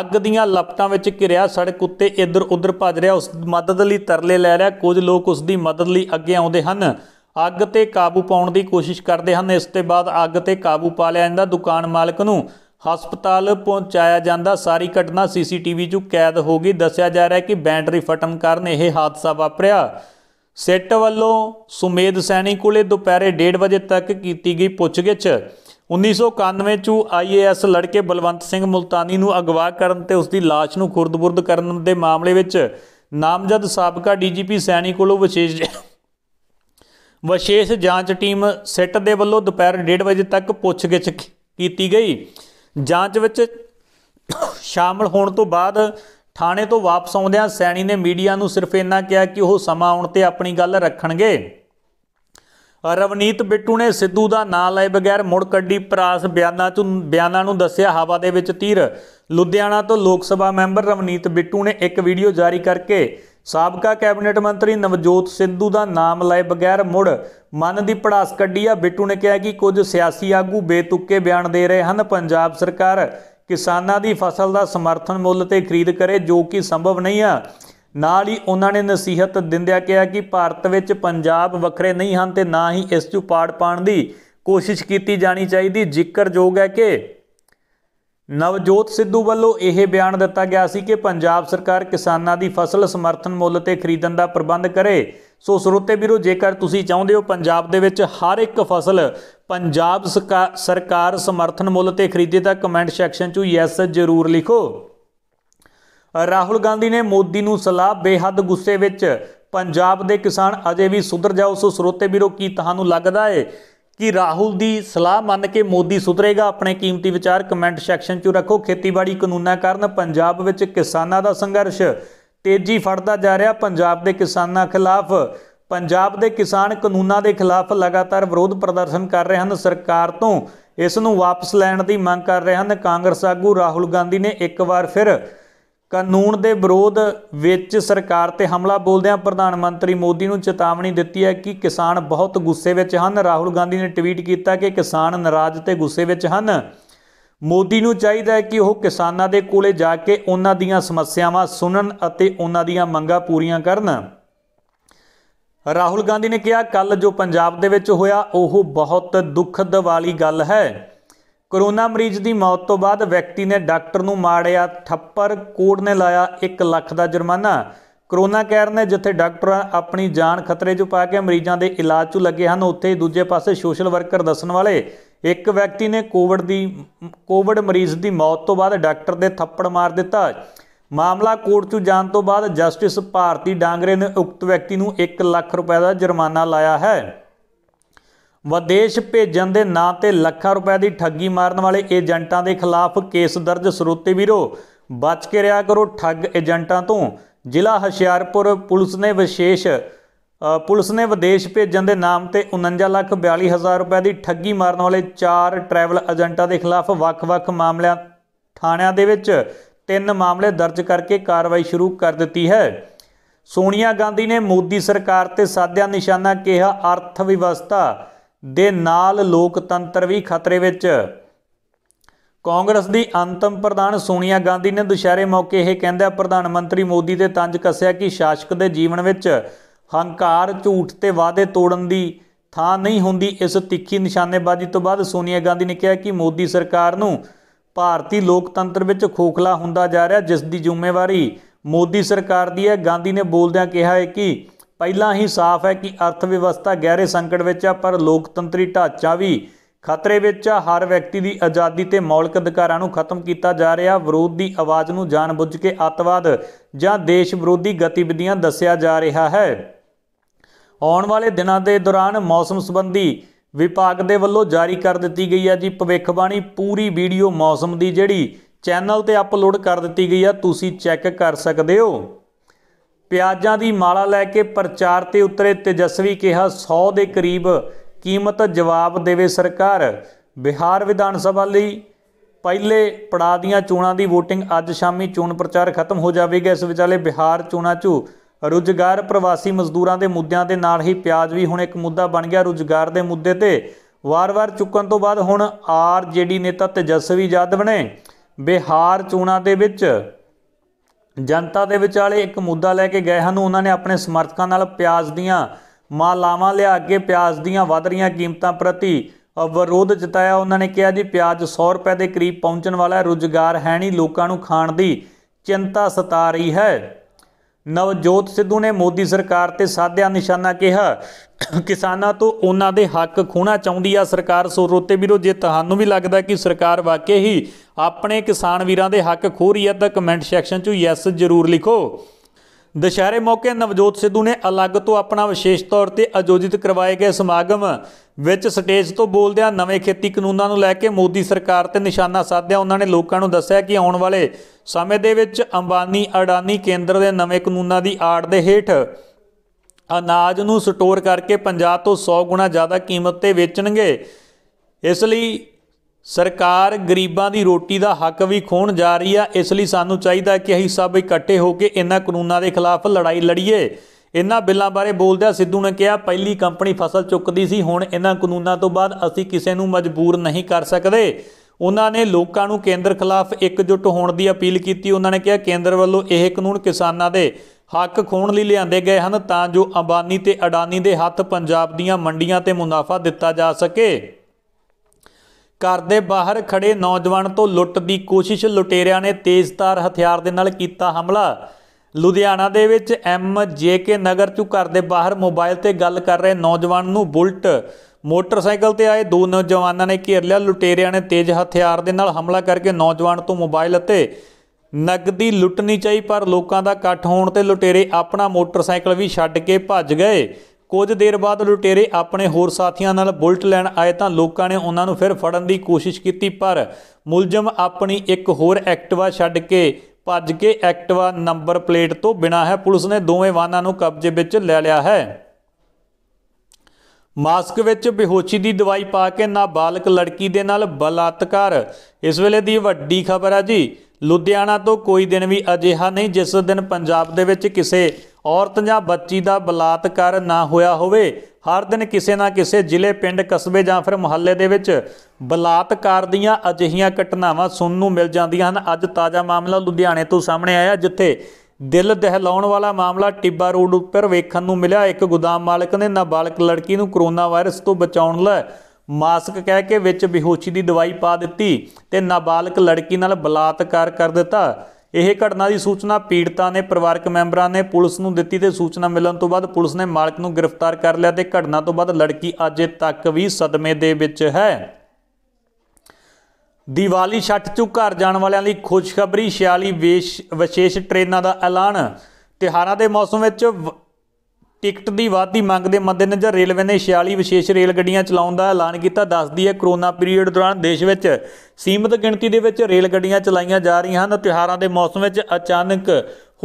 ਅੱਗ ਦੀਆਂ ਲਪਟਾਂ ਵਿੱਚ ਘਿਰਿਆ ਸੜਕ ਉੱਤੇ ਇੱਧਰ ਉੱਧਰ ਭੱਜ ਰਿਹਾ ਉਸ ਮਦਦ ਲਈ ਤਰਲੇ ਲੈ ਰਿਹਾ ਕੁਝ ਲੋਕ ਉਸ ਦੀ ਮਦਦ ਲਈ ਅੱਗੇ ਆਉਂਦੇ ਹਨ ਅੱਗ ਤੇ ਕਾਬੂ ਪਾਉਣ ਦੀ ਕੋਸ਼ਿਸ਼ ਕਰਦੇ ਹਨ ਇਸ ਤੇ ਬਾਅਦ ਅੱਗ ਤੇ ਕਾਬੂ ਪਾ ਲਿਆ ਜਾਂਦਾ ਦੁਕਾਨ ਮਾਲਕ ਨੂੰ ਹਸਪਤਾਲ ਪਹੁੰਚਾਇਆ ਜਾਂਦਾ ਸਾਰੀ ਘਟਨਾ ਸੀਸੀਟੀਵੀ 'ਚ ਕੈਦ ਹੋ ਗਈ ਦੱਸਿਆ ਜਾ ਰਿਹਾ ਕਿ ਬੈਟਰੀ ਫਟਣ ਕਾਰਨ ਇਹ ਹਾਦਸਾ ਵਾਪਰਿਆ ਸੈੱਟ ਵੱਲੋਂ ਸੁਮੇਦ ਸੈਣੀ ਕੋਲੇ ਦੁਪਹਿਰੇ 1:30 ਵਜੇ ਤੱਕ ਕੀਤੀ ਗਈ ਪੁੱਛਗਿੱਛ 1991 ਚ ਆਈਏਐਸ ਲੜਕੇ ਬਲਵੰਤ ਸਿੰਘ ਮੁਲਤਾਨੀ ਨੂੰ ਅਗਵਾ ਕਰਨ ਤੇ ਉਸ ਦੀ লাশ ਨੂੰ ਖੁਰਦ-ਬੁਰਦ ਕਰਨ ਦੇ ਮਾਮਲੇ ਵਿੱਚ ਨਾਮਜ਼ਦ ਸਾਬਕਾ ਡੀਜੀਪੀ ਸੈਣੀ ਕੋਲੋਂ ਵਿਸ਼ੇਸ਼ ਵਿਸ਼ੇਸ਼ ਜਾਂਚ ਟੀਮ ਸੈੱਟ ਦੇ ਵੱਲੋਂ ਦੁਪਹਿਰ 1:30 ਵਜੇ ਤੱਕ ਪੁੱਛਗਿੱਛ ਕੀਤੀ ਗਈ ਜਾਂਚ ਵਿੱਚ ਸ਼ਾਮਲ ਹੋਣ ਤੋਂ ਬਾਅਦ ਥਾਣੇ ਤੋਂ ਵਾਪਸ ਆਉਂਦਿਆਂ ਸੈਣੀ ਨੇ ਮੀਡੀਆ ਨੂੰ ਸਿਰਫ ਇੰਨਾ ਕਿਹਾ ਕਿ ਉਹ ਸਮਾਂ ਆਉਣ ਤੇ ਆਪਣੀ ਗੱਲ ਰੱਖਣਗੇ ਰਵਨੀਤ ਬਿੱਟੂ ਨੇ ਸਿੱਧੂ ਦਾ ਨਾਂ ਲਏ ਬਗੈਰ ਮੁੜ ਕੱਢੀ ਪ੍ਰਾਸ ਬਿਆਨਾਂ ਤੋਂ ਬਿਆਨਾਂ ਨੂੰ ਦੱਸਿਆ ਹਵਾ ਦੇ ਵਿੱਚ ਤੀਰ ਲੁਧਿਆਣਾ ਤੋਂ ਲੋਕ ਸਭਾ ਮੈਂਬਰ ਰਵਨੀਤ ਬਿੱਟੂ ਨੇ ਇੱਕ ਵੀਡੀਓ ਜਾਰੀ ਕਰਕੇ ਸਾਬਕਾ ਕੈਬਨਿਟ ਮੰਤਰੀ ਨਵਜੋਤ ਸਿੱਧੂ ਦਾ ਨਾਮ ਲਏ ਬਗੈਰ ਮੁੜ ਮਨ ਦੀ ਪੜਾਸ ਕੱਢੀ ਆ ਬਿੱਟੂ ਨੇ ਕਿਹਾ ਕਿ ਕੁਝ ਸਿਆਸੀ ਆਗੂ ਬੇਤੁੱਕੇ ਬਿਆਨ ਦੇ ਰਹੇ ਹਨ ਪੰਜਾਬ ਸਰਕਾਰ ਕਿਸਾਨਾਂ ਦੀ ਫਸਲ ਦਾ ਸਮਰਥਨ ਮੁੱਲ ਤੇ ਖਰੀਦ ਕਰੇ ਜੋ ਕਿ ਸੰਭਵ ਨਹੀਂ ਆ ਨਾਲ ਹੀ ਉਹਨਾਂ ਨੇ ਨਸੀਹਤ ਦਿੰਦਿਆਂ ਕਿਹਾ ਕਿ ਭਾਰਤ ਵਿੱਚ ਪੰਜਾਬ ਵੱਖਰੇ ਨਹੀਂ ਹਨ ਤੇ ਨਾ ਹੀ ਇਸ ਨੂੰ ਪਾੜ ਪਾਣ ਦੀ ਕੋਸ਼ਿਸ਼ ਕੀਤੀ ਜਾਣੀ ਚਾਹੀਦੀ ਜ਼ਿਕਰਯੋਗ ਹੈ ਕਿ ਨਵਜੋਤ ਸਿੱਧੂ ਵੱਲੋਂ ਇਹ ਬਿਆਨ ਦਿੱਤਾ ਗਿਆ ਸੀ ਕਿ ਪੰਜਾਬ ਸਰਕਾਰ ਕਿਸਾਨਾਂ ਦੀ ਫਸਲ ਸਮਰਥਨ ਮੁੱਲ ਤੇ ਖਰੀਦਣ ਦਾ ਪ੍ਰਬੰਧ ਕਰੇ ਸੋ ਸਰੋਤੇ ਵੀਰੋ ਜੇਕਰ ਤੁਸੀਂ ਚਾਹੁੰਦੇ ਹੋ ਪੰਜਾਬ ਦੇ ਵਿੱਚ ਹਰ ਇੱਕ ਫਸਲ ਪੰਜਾਬ ਸਰਕਾਰ ਸਮਰਥਨ ਮੁੱਲ ਤੇ ਖਰੀਦੇ ਤਾਂ ਕਮੈਂਟ ਸੈਕਸ਼ਨ 'ਚ ਯੈਸ ਜ਼ਰੂਰ ਲਿਖੋ ਰਾਹੁਲ ਗਾਂਧੀ ਨੇ ਮੋਦੀ ਨੂੰ ਸਲਾਹ ਬੇਹੱਦ ਗੁੱਸੇ ਵਿੱਚ ਪੰਜਾਬ ਦੇ ਕਿਸਾਨ ਅਜੇ ਵੀ ਸੁਧਰ ਜਾਓ ਸੋ ਸਰੋਤੇ ਵੀਰੋ ਕੀ ਤੁਹਾਨੂੰ ਲੱਗਦਾ ਏ ਕਿ ਰਾਹੁਲ ਦੀ ਸਲਾਹ ਮੰਨ ਕੇ ਮੋਦੀ ਸੁਧਰੇਗਾ ਆਪਣੇ ਕੀਮਤੀ ਵਿਚਾਰ ਕਮੈਂਟ ਸੈਕਸ਼ਨ 'ਚ ਰੱਖੋ ਖੇਤੀਬਾੜੀ ਕਾਨੂੰਨਾਂ ਕਾਰਨ ਪੰਜਾਬ ਵਿੱਚ ਕਿਸਾਨਾਂ ਦਾ ਸੰਘਰਸ਼ ਤੇਜ਼ੀ ਫੜਦਾ ਜਾ ਰਿਹਾ ਪੰਜਾਬ ਦੇ ਕਿਸਾਨਾਂ ਖਿਲਾਫ ਪੰਜਾਬ ਦੇ ਕਿਸਾਨ ਕਾਨੂੰਨਾਂ ਦੇ ਖਿਲਾਫ ਲਗਾਤਾਰ ਵਿਰੋਧ ਪ੍ਰਦਰਸ਼ਨ ਕਰ ਰਹੇ ਹਨ ਸਰਕਾਰ ਤੋਂ ਇਸ ਨੂੰ ਵਾਪਸ ਲੈਣ ਦੀ ਮੰਗ ਕਰ ਰਹੇ ਹਨ ਕਾਂਗਰਸ ਆਗੂ ਰਾਹੁਲ ਗਾਂਧੀ ਨੇ ਇੱਕ ਵਾਰ ਫਿਰ ਕਾਨੂੰਨ ਦੇ ਵਿਰੋਧ ਵਿੱਚ ਸਰਕਾਰ ਤੇ ਹਮਲਾ ਬੋਲਦਿਆਂ ਪ੍ਰਧਾਨ ਮੰਤਰੀ ਮੋਦੀ ਨੂੰ ਚੇਤਾਵਨੀ ਦਿੱਤੀ ਹੈ ਕਿ ਕਿਸਾਨ ਬਹੁਤ ਗੁੱਸੇ ਵਿੱਚ ਹਨ ਰਾਹੁਲ ਗਾਂਧੀ ਨੇ ਟਵੀਟ ਕੀਤਾ ਕਿ ਕਿਸਾਨ ਨਾਰਾਜ਼ ਤੇ ਗੁੱਸੇ ਵਿੱਚ ਹਨ ਮੋਦੀ ਨੂੰ ਚਾਹੀਦਾ ਹੈ ਕਿ ਉਹ ਕਿਸਾਨਾਂ ਦੇ ਕੋਲੇ ਜਾ ਕੇ ਉਹਨਾਂ ਦੀਆਂ ਸਮੱਸਿਆਵਾਂ ਸੁਣਨ ਅਤੇ ਉਹਨਾਂ ਦੀਆਂ ਮੰਗਾਂ ਪੂਰੀਆਂ ਕਰਨ ਰਾਹੁਲ ਗਾਂਧੀ ਨੇ ਕਿਹਾ ਕੱਲ ਜੋ ਪੰਜਾਬ ਦੇ ਵਿੱਚ ਹੋਇਆ ਉਹ ਬਹੁਤ ਦੁਖਦ ਵਾਲੀ ਗੱਲ ਹੈ ਕੋਰੋਨਾ ਮਰੀਜ਼ ਦੀ ਮੌਤ ਤੋਂ ਬਾਅਦ ਵਿਅਕਤੀ ਨੇ ਡਾਕਟਰ ਨੂੰ ਮਾਰਿਆ ਥੱਪਰ ਕੋਰਟ ਨੇ ਲਾਇਆ 1 ਲੱਖ ਦਾ ਜੁਰਮਾਨਾ ਕੋਰੋਨਾ ਕੇਅਰ ਨੇ ਜਿੱਥੇ ਡਾਕਟਰ ਆਪਣੀ ਜਾਨ ਖਤਰੇ 'ਚ ਪਾ ਕੇ ਮਰੀਜ਼ਾਂ ਦੇ ਇਲਾਜ 'ਚ ਲੱਗੇ ਹਨ ਉੱਥੇ ਹੀ ਦੂਜੇ ਪਾਸੇ ਸੋਸ਼ਲ ਵਰਕਰ ਦੱਸਣ ਵਾਲੇ ਇੱਕ ਵਿਅਕਤੀ ਨੇ ਕੋਵਿਡ ਦੀ ਕੋਵਿਡ ਮਰੀਜ਼ ਦੀ ਮੌਤ ਤੋਂ ਬਾਅਦ ਡਾਕਟਰ ਦੇ ਥੱਪੜ ਮਾਰ ਦਿੱਤਾ ਮਾਮਲਾ ਕੋਰਟ 'ਚ ਜਾਣ ਤੋਂ ਬਾਅਦ ਜਸਟਿਸ ਭਾਰਤੀ ਡਾਂਗਰੇ ਨੇ ਉਕਤ ਵਿਅਕਤੀ ਨੂੰ 1 ਲੱਖ ਰੁਪਏ ਦਾ ਜੁਰਮਾਨਾ ਲਾਇਆ ਹੈ ਵਿਦੇਸ਼ ਭੇਜਣ ਦੇ ਨਾਂ ਤੇ ਲੱਖਾਂ ਰੁਪਏ ਦੀ ਠੱਗੀ ਮਾਰਨ ਵਾਲੇ ਏਜੰਟਾਂ ਦੇ ਖਿਲਾਫ ਕੇਸ ਦਰਜ ਸਰੋਤੇ ਵੀਰੋ ਬਚ ਕੇ ਰਿਆ ਕਰੋ ਠੱਗ ਏਜੰਟਾਂ ਤੋਂ ਜ਼ਿਲ੍ਹਾ ਹਸ਼ਿਆਰਪੁਰ ਪੁਲਿਸ ਨੇ ਵਿਸ਼ੇਸ਼ ਪੁਲਿਸ ਨੇ ਵਿਦੇਸ਼ ਭੇਜਣ ਦੇ ਨਾਮ ਤੇ 49 ਲੱਖ 42 ਹਜ਼ਾਰ ਰੁਪਏ ਦੀ ਠੱਗੀ ਮਾਰਨ ਵਾਲੇ ਚਾਰ ਟਰੈਵਲ ਏਜੰਟਾਂ ਦੇ ਖਿਲਾਫ ਵੱਖ-ਵੱਖ ਮਾਮਲਿਆਂ ਥਾਣਿਆਂ ਦੇ ਵਿੱਚ ਤਿੰਨ ਮਾਮਲੇ ਦਰਜ ਕਰਕੇ ਕਾਰਵਾਈ ਸ਼ੁਰੂ ਕਰ ਦਿੱਤੀ ਹੈ ਸੋਨੀਆ ਗਾਂਧੀ ਨੇ ਮੋਦੀ ਸਰਕਾਰ ਤੇ ਸਾਧਿਆ ਨਿਸ਼ਾਨਾ ਕਿਹਾ ਅਰਥ ਵਿਵਸਥਾ ਦੇ ਨਾਲ ਲੋਕਤੰਤਰ ਵੀ ਖਤਰੇ ਵਿੱਚ ਕਾਂਗਰਸ ਦੀ ਅੰਤਮ ਪ੍ਰਧਾਨ ਸੋਨੀਆ ਗਾਂਧੀ ਨੇ ਦੁਸ਼ਹਿਰੇ ਮੌਕੇ ਇਹ ਕਹਿੰਦਾ ਪ੍ਰਧਾਨ ਮੰਤਰੀ ਮੋਦੀ ਤੇ ਤੰਜ ਕੱਸਿਆ ਕਿ ਸ਼ਾਸਕ ਦੇ ਜੀਵਨ ਵਿੱਚ ਹੰਕਾਰ ਝੂਠ ਤੇ ਵਾਅਦੇ ਤੋੜਨ ਦੀ ਥਾਂ ਨਹੀਂ ਹੁੰਦੀ ਇਸ ਤਿੱਖੀ ਨਿਸ਼ਾਨੇਬਾਜ਼ੀ ਤੋਂ ਬਾਅਦ ਸੋਨੀਆ ਗਾਂਧੀ ਨੇ ਕਿਹਾ ਕਿ ਮੋਦੀ ਸਰਕਾਰ ਨੂੰ ਭਾਰਤੀ ਲੋਕਤੰਤਰ ਵਿੱਚ ਖੋਖਲਾ ਹੁੰਦਾ ਜਾ ਰਿਹਾ ਜਿਸ ਦੀ ਜ਼ਿੰਮੇਵਾਰੀ ਮੋਦੀ ਸਰਕਾਰ ਦੀ ਹੈ ਗਾਂਧੀ ਨੇ ਬੋਲਦਿਆਂ ਕਿਹਾ ਹੈ ਕਿ ਪਹਿਲਾਂ ਹੀ ਸਾਫ਼ ਹੈ ਕਿ ਅਰਥ ਵਿਵਸਥਾ ਗਹਿਰੇ ਸੰਕਟ ਵਿੱਚ ਆ ਪਰ ਲੋਕਤੰਤਰੀ ਢਾਂਚਾ ਵੀ ਖਤਰੇ ਵਿੱਚ ਆ ਹਰ ਵਿਅਕਤੀ ਦੀ ਆਜ਼ਾਦੀ ਤੇ ਮੌਲਿਕ ਅਧਿਕਾਰਾਂ ਨੂੰ ਖਤਮ ਕੀਤਾ ਜਾ ਰਿਹਾ ਵਿਰੋਧ ਦੀ ਆਵਾਜ਼ ਨੂੰ ਜਾਣਬੁੱਝ ਕੇ ਅਤਵਾਦ ਜਾਂ ਦੇਸ਼ ਵਿਰੋਧੀ ਗਤੀਵਿਧੀਆਂ ਦੱਸਿਆ ਜਾ ਰਿਹਾ ਹੈ ਆਉਣ ਵਾਲੇ ਦਿਨਾਂ ਦੇ ਦੌਰਾਨ ਮੌਸਮ ਸੰਬੰਧੀ ਵਿਭਾਗ ਦੇ ਵੱਲੋਂ ਜਾਰੀ ਕਰ ਦਿੱਤੀ ਗਈ ਹੈ ਜੀ ਭਵਿੱਖਬਾਣੀ ਪੂਰੀ ਵੀਡੀਓ ਮੌਸਮ ਦੀ ਜਿਹੜੀ ਚੈਨਲ ਤੇ ਅਪਲੋਡ ਕਰ ਦਿੱਤੀ ਗਈ ਆ ਤੁਸੀਂ ਚੈੱਕ ਕਰ ਸਕਦੇ ਹੋ ਪਿਆਜ਼ਾਂ ਦੀ ਮਾਲਾ ਲੈ ਕੇ ਪ੍ਰਚਾਰ ਤੇ ਉਤਰੇ ਤੇਜਸਵੀ ਕਿਹਾ 100 ਦੇ ਕਰੀਬ ਕੀਮਤ ਜਵਾਬ ਦੇਵੇ ਸਰਕਾਰ ਬਿਹਾਰ ਵਿਧਾਨ ਸਭਾ ਲਈ ਪਹਿਲੇ ਪੜਾ ਦੀਆਂ ਚੋਣਾਂ ਦੀ VOTING ਅੱਜ ਸ਼ਾਮੀ ਚੋਣ ਪ੍ਰਚਾਰ ਖਤਮ ਹੋ ਜਾਵੇਗਾ ਇਸ ਵਿਚਾਲੇ ਬਿਹਾਰ ਚੋਣਾਂ 'ਚ ਰੁਜ਼ਗਾਰ ਪ੍ਰਵਾਸੀ ਮਜ਼ਦੂਰਾਂ ਦੇ ਮੁੱਦਿਆਂ ਦੇ ਨਾਲ ਹੀ ਪਿਆਜ਼ ਵੀ ਹੁਣ ਇੱਕ ਮੁੱਦਾ ਬਣ ਗਿਆ ਰੁਜ਼ਗਾਰ ਦੇ ਮੁੱਦੇ ਤੇ ਵਾਰ-ਵਾਰ ਚੁੱਕਣ ਤੋਂ ਬਾਅਦ ਹੁਣ ਆਰ ਜੇਡੀ ਨੇਤਾ ਤੇਜਸਵੀ ਯਾਦਵ ਨੇ ਬਿਹਾਰ ਚੋਣਾਂ ਦੇ ਵਿੱਚ ਜਨਤਾ ਦੇ ਵਿਚਾਲੇ ਇੱਕ ਮੁੱਦਾ ਲੈ ਕੇ ਗਏ ਹਨ ਉਹਨਾਂ ਨੇ ਆਪਣੇ ਸਮਰਥਕਾਂ ਨਾਲ ਪਿਆਜ਼ ਦੀਆਂ ਮਾਲਾਵਾਂ ਲਿਆ ਕੇ ਪਿਆਜ਼ ਦੀਆਂ ਵਧ ਰਹੀਆਂ ਕੀਮਤਾਂ ਪ੍ਰਤੀ ਵਿਰੋਧ ਜਤਾਇਆ ਉਹਨਾਂ ਨੇ ਕਿਹਾ ਜੀ ਪਿਆਜ਼ 100 ਰੁਪਏ ਦੇ ਕਰੀਬ ਪਹੁੰਚਣ ਵਾਲਾ ਹੈ ਰੁਜ਼ਗਾਰ ਹੈ ਨਹੀਂ ਲੋਕਾਂ ਨੂੰ ਖਾਣ ਦੀ ਚਿੰਤਾ ਸਤਾ ਰਹੀ ਹੈ ਨਵਜੋਤ ਸਿੱਧੂ ਨੇ ਮੋਦੀ ਸਰਕਾਰ ਤੇ ਸਾਧਿਆ ਨਿਸ਼ਾਨਾ ਕਿਹਾ ਕਿਸਾਨਾਂ ਤੋਂ ਉਹਨਾਂ ਦੇ ਹੱਕ ਖੋਣਾ ਚਾਹੁੰਦੀ ਆ ਸਰਕਾਰ ਸੋ ਰੋਤੇ ਵੀਰੋ ਜੇ ਤੁਹਾਨੂੰ ਵੀ ਲੱਗਦਾ ਕਿ ਸਰਕਾਰ ਵਾਕਈ ਹੀ ਆਪਣੇ ਕਿਸਾਨ ਵੀਰਾਂ ਦੇ ਹੱਕ ਖੋ ਰਹੀ ਹੈ ਤਾਂ ਕਮੈਂਟ ਸੈਕਸ਼ਨ 'ਚ ਯੈਸ ਜ਼ਰੂਰ ਲਿਖੋ ਦੁਸ਼ਹਿਰੇ ਮੌਕੇ ਨਵਜੋਤ ਸਿੱਧੂ ਨੇ ਅਲੱਗ ਤੋਂ ਆਪਣਾ ਵਿਸ਼ੇਸ਼ ਤੌਰ ਤੇ ਆਯੋਜਿਤ ਕਰਵਾਏ ਗਏ ਸਮਾਗਮ ਵਿੱਚ ਸਟੇਜ ਤੋਂ ਬੋਲਦਿਆਂ ਨਵੇਂ ਖੇਤੀ ਕਾਨੂੰਨਾਂ ਨੂੰ ਲੈ ਕੇ ਮੋਦੀ ਸਰਕਾਰ ਤੇ ਨਿਸ਼ਾਨਾ ਸਾਧਿਆ ਉਹਨਾਂ ਨੇ ਲੋਕਾਂ ਨੂੰ ਦੱਸਿਆ ਕਿ ਆਉਣ ਵਾਲੇ ਸਮੇਂ ਦੇ ਵਿੱਚ ਅੰਬਾਨੀ ਅਡਾਨੀ ਕੇਂਦਰ ਦੇ ਨਵੇਂ ਕਾਨੂੰਨਾਂ ਦੀ ਆੜ ਦੇ ਹੇਠ ਅਨਾਜ ਨੂੰ ਸਟੋਰ ਕਰਕੇ ਪੰਜਾਬ ਤੋਂ 100 ਗੁਣਾ ਜ਼ਿਆਦਾ ਕੀਮਤ ਤੇ ਵੇਚਣਗੇ ਇਸ ਲਈ ਸਰਕਾਰ ਗਰੀਬਾਂ ਦੀ ਰੋਟੀ ਦਾ ਹੱਕ ਵੀ ਖੋਣ ਜਾ ਰਹੀ ਆ ਇਸ ਲਈ ਸਾਨੂੰ ਚਾਹੀਦਾ ਕਿ ਅਸੀਂ ਸਭ ਇਕੱਠੇ ਹੋ ਕੇ ਇਹਨਾਂ ਕਾਨੂੰਨਾਂ ਦੇ ਖਿਲਾਫ ਲੜਾਈ ਲੜੀਏ ਇਹਨਾਂ ਬਿੱਲਾਂ ਬਾਰੇ ਬੋਲਦਿਆਂ ਸਿੱਧੂ ਨੇ ਕਿਹਾ ਪਹਿਲੀ ਕੰਪਨੀ ਫਸਲ ਚੁੱਕਦੀ ਸੀ ਹੁਣ ਇਹਨਾਂ ਕਾਨੂੰਨਾਂ ਤੋਂ ਬਾਅਦ ਅਸੀਂ ਕਿਸੇ ਨੂੰ ਮਜਬੂਰ ਨਹੀਂ ਕਰ ਸਕਦੇ ਉਹਨਾਂ ਨੇ ਲੋਕਾਂ ਨੂੰ ਕੇਂਦਰ ਖਿਲਾਫ ਇਕਜੁੱਟ ਹੋਣ ਦੀ ਅਪੀਲ ਕੀਤੀ ਉਹਨਾਂ ਨੇ ਕਿਹਾ ਕੇਂਦਰ ਵੱਲੋਂ ਇਹ ਕਾਨੂੰਨ ਕਿਸਾਨਾਂ ਦੇ ਹੱਕ ਖੋਣ ਲਈ ਲਿਆਂਦੇ ਗਏ ਹਨ ਤਾਂ ਜੋ ਅੰਬਾਨੀ ਤੇ ਅਡਾਨੀ ਦੇ ਹੱਥ ਪੰਜਾਬ ਦੀਆਂ ਮੰਡੀਆਂ ਤੇ ਮੁਨਾਫਾ ਦਿੱਤਾ ਜਾ ਸਕੇ ਘਰ ਦੇ ਬਾਹਰ ਖੜੇ ਨੌਜਵਾਨ ਤੋਂ ਲੁੱਟ ਦੀ ਕੋਸ਼ਿਸ਼ ਲੁਟੇਰਿਆਂ ਨੇ ਤੇਜ਼ਧਾਰ ਹਥਿਆਰ ਦੇ ਨਾਲ ਕੀਤਾ ਹਮਲਾ ਲੁਧਿਆਣਾ ਦੇ ਵਿੱਚ ਐਮ ਕੇ ਨਗਰ ਚੋਂ ਘਰ ਦੇ ਬਾਹਰ ਮੋਬਾਈਲ ਤੇ ਗੱਲ ਕਰ ਰਹੇ ਨੌਜਵਾਨ ਨੂੰ ਬੁਲਟ ਮੋਟਰਸਾਈਕਲ ਤੇ ਆਏ ਦੋ ਨੌਜਵਾਨਾਂ ਨੇ ਘੇਰ ਲਿਆ ਲੁਟੇਰਿਆਂ ਨੇ ਤੇਜ਼ ਹਥਿਆਰ ਦੇ ਨਾਲ ਹਮਲਾ ਕਰਕੇ ਨੌਜਵਾਨ ਤੋਂ ਮੋਬਾਈਲ ਅਤੇ ਨਗਦੀ ਲੁੱਟਣੀ ਚਾਹੀ ਪਰ ਲੋਕਾਂ ਦਾ ਇਕੱਠ ਹੋਣ ਤੇ ਲੁਟੇਰੇ ਆਪਣਾ ਮੋਟਰਸਾਈਕਲ ਵੀ ਛੱਡ ਕੇ ਭੱਜ ਗਏ ਕੁਝ ਦੇਰ ਬਾਅਦ ਲੁਟੇਰੇ ਆਪਣੇ ਹੋਰ ਸਾਥੀਆਂ ਨਾਲ ਬੁਲਟ ਲੈਣ ਆਏ ਤਾਂ ਲੋਕਾਂ ਨੇ ਉਹਨਾਂ ਨੂੰ ਫਿਰ ਫੜਨ ਦੀ ਕੋਸ਼ਿਸ਼ ਕੀਤੀ ਪਰ ਮੁਲਜ਼ਮ ਆਪਣੀ ਇੱਕ ਹੋਰ ਐਕਟਿਵਾ ਛੱਡ ਕੇ ਭੱਜ ਕੇ ਐਕਟਿਵਾ ਨੰਬਰ ਪਲੇਟ ਤੋਂ ਬਿਨਾ ਹੈ ਪੁਲਿਸ ਨੇ ਦੋਵੇਂ ਵਾਹਨਾਂ ਨੂੰ ਕਬਜ਼ੇ ਵਿੱਚ ਲੈ ਲਿਆ ਹੈ ਮਾਸਕ ਵਿੱਚ ਬੇਹੋਸ਼ੀ ਦੀ ਦਵਾਈ ਪਾ ਕੇ ਨਾਬਾਲਗ ਲੜਕੀ ਦੇ ਨਾਲ ਬਲਾਤਕਾਰ ਇਸ ਵੇਲੇ ਦੀ ਵੱਡੀ ਖਬਰ ਹੈ ਜੀ ਲੁਧਿਆਣਾ ਤੋਂ ਕੋਈ ਦਿਨ ਵੀ ਅਜਿਹਾ ਨਹੀਂ ਜਿਸ ਦਿਨ ਪੰਜਾਬ ਦੇ ਵਿੱਚ ਕਿਸੇ ਔਰਤ ਜਾਂ ਬੱਚੀ ਦਾ ਬਲਾਤਕਾਰ ਨਾ ਹੋਇਆ ਹੋਵੇ ਹਰ ਦਿਨ ਕਿਸੇ ਨਾ ਕਿਸੇ ਜ਼ਿਲ੍ਹੇ ਪਿੰਡ ਕਸਬੇ ਜਾਂ ਫਿਰ ਮੁਹੱਲੇ ਦੇ ਵਿੱਚ ਬਲਾਤਕਾਰ ਦੀਆਂ ਅਜਿਹੀਆਂ ਘਟਨਾਵਾਂ ਸੁਣਨ ਨੂੰ ਮਿਲ ਜਾਂਦੀਆਂ ਹਨ ਅੱਜ ਤਾਜ਼ਾ ਮਾਮਲਾ ਲੁਧਿਆਣੇ ਤੋਂ ਸਾਹਮਣੇ ਆਇਆ ਜਿੱਥੇ ਦਿਲ ਦਹਿਲਾਉਣ ਵਾਲਾ ਮਾਮਲਾ ਟਿੱਬਾ ਰੋਡ ਉੱਪਰ ਵੇਖਣ ਨੂੰ ਮਿਲਿਆ ਇੱਕ ਗੋਦਾਮ ਮਾਲਕ ਨੇ ਨਾਬਾਲਕ ਲੜਕੀ ਨੂੰ ਕਰੋਨਾ ਵਾਇਰਸ ਤੋਂ ਬਚਾਉਣ ਲਈ ਮਾਸਕ ਕਹਿ ਕੇ ਵਿੱਚ ਬੇਹੋਸ਼ੀ ਦੀ ਦਵਾਈ ਪਾ ਦਿੱਤੀ ਤੇ ਨਾਬਾਲਗ ਲੜਕੀ ਨਾਲ ਬਲਾਤਕਾਰ ਕਰ ਦਿੱਤਾ ਇਹ ਘਟਨਾ ਦੀ ਸੂਚਨਾ ਪੀੜਤਾ ਨੇ ਪਰਿਵਾਰਕ ਮੈਂਬਰਾਂ ਨੇ ਪੁਲਿਸ ਨੂੰ ਦਿੱਤੀ ਤੇ ਸੂਚਨਾ ਮਿਲਣ ਤੋਂ ਬਾਅਦ ਪੁਲਿਸ ਨੇ ਮਾਲਕ ਨੂੰ ਗ੍ਰਿਫਤਾਰ ਕਰ ਲਿਆ ਤੇ ਘਟਨਾ ਤੋਂ ਬਾਅਦ ਲੜਕੀ ਅਜੇ ਤੱਕ ਵੀ ਸਦਮੇ ਦੇ ਵਿੱਚ ਹੈ ਦੀਵਾਲੀ ਛੱਟ ਚੁੱਕ ਘਰ ਜਾਣ ਵਾਲਿਆਂ ਲਈ ਖੁਸ਼ਖਬਰੀ 46 ਵਿਸ਼ੇਸ਼ ਟ੍ਰੇਨਾਂ ਦਾ ਐਲਾਨ ਤਿਹਾਰਾਂ ਦੇ ਮੌਸਮ ਵਿੱਚ ਟਿਕਟ ਦੀ ਵਾਧੀ ਮੰਗ ਦੇ ਮੱਦੇਨਜ਼ਰ ਰੇਲਵੇ ਨੇ 46 ਵਿਸ਼ੇਸ਼ ਰੇਲ ਗੱਡੀਆਂ ਚਲਾਉਣ ਦਾ ਐਲਾਨ ਕੀਤਾ ਦੱਸਦੀ ਹੈ ਕਰੋਨਾ ਪੀਰੀਅਡ ਦੌਰਾਨ ਦੇਸ਼ ਵਿੱਚ ਸੀਮਤ ਗਿਣਤੀ ਦੇ ਵਿੱਚ ਰੇਲ ਗੱਡੀਆਂ ਚਲਾਈਆਂ ਜਾ ਰਹੀਆਂ ਹਨ ਤਿਹਾਰਾਂ ਦੇ ਮੌਸਮ ਵਿੱਚ ਅਚਾਨਕ